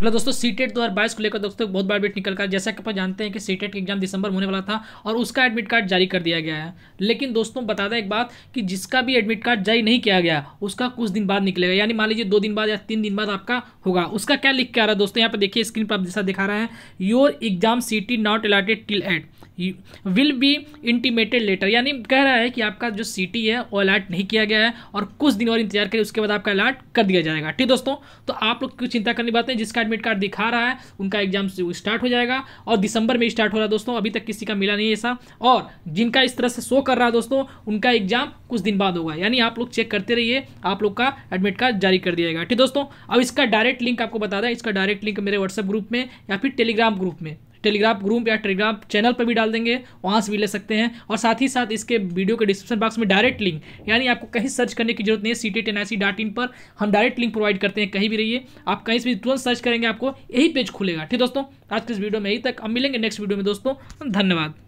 hello दोस्तों C TET e दो हज़ार को लेकर दोस्तों बहुत बड़ा अपडेट निकल कर जैसा कि आप जानते हैं कि सी का एग्जाम दिसंबर होने वाला था और उसका एडमिट कार्ड जारी कर दिया गया है लेकिन दोस्तों बता दें एक बात कि जिसका भी एडमिट कार्ड जारी नहीं किया गया उसका कुछ दिन बाद निकलेगा यानी मान लीजिए दो दिन बाद या तीन दिन बाद आपका होगा उसका क्या लिख के आ रहा है दोस्तों यहाँ पर देखिए स्क्रीन पर आप जैसा दिखा रहा है your exam C not allotted till at will be intimated later यानी कह रहा है कि आपका जो सिटी है वो अलर्ट नहीं किया गया है और कुछ दिन और इंतजार करें उसके बाद आपका अलर्ट कर दिया जाएगा ठीक दोस्तों तो आप लोग कुछ चिंता करने बात है जिसका एडमिट कार्ड दिखा रहा है उनका एग्जाम स्टार्ट हो जाएगा और दिसंबर में स्टार्ट हो रहा है दोस्तों अभी तक किसी का मिला नहीं ऐसा और जिनका इस तरह से शो कर रहा है दोस्तों उनका एग्जाम कुछ दिन बाद होगा यानी आप लोग चेक करते रहिए आप लोग का एडमिट कार्ड जारी कर दिया जाएगा ठीक दोस्तों अब इसका डायरेक्ट लिंक आपको बता दें इसका डायरेक्ट लिंक मेरे व्हाट्सएप ग्रुप में या फिर टेलीग्राम ग्रुप में टेलीग्राम ग्रुप या टेलीग्राम चैनल पर भी डाल देंगे वहाँ से भी ले सकते हैं और साथ ही साथ इसके वीडियो के डिस्क्रिप्शन बॉक्स में डायरेक्ट लिंक यानी आपको कहीं सर्च करने की जरूरत नहीं है C T ten I C dot in पर हम डायरेक्ट लिंक प्रोवाइड करते हैं कहीं भी रहिए आप कहीं से भी तुरंत सर्च करेंगे आपको यही पेज खुलेगा ठीक दोस्तों आज के इस वीडियो में यही तक हम मिलेंगे नेक्स्ट वीडियो में दोस्तों धन्यवाद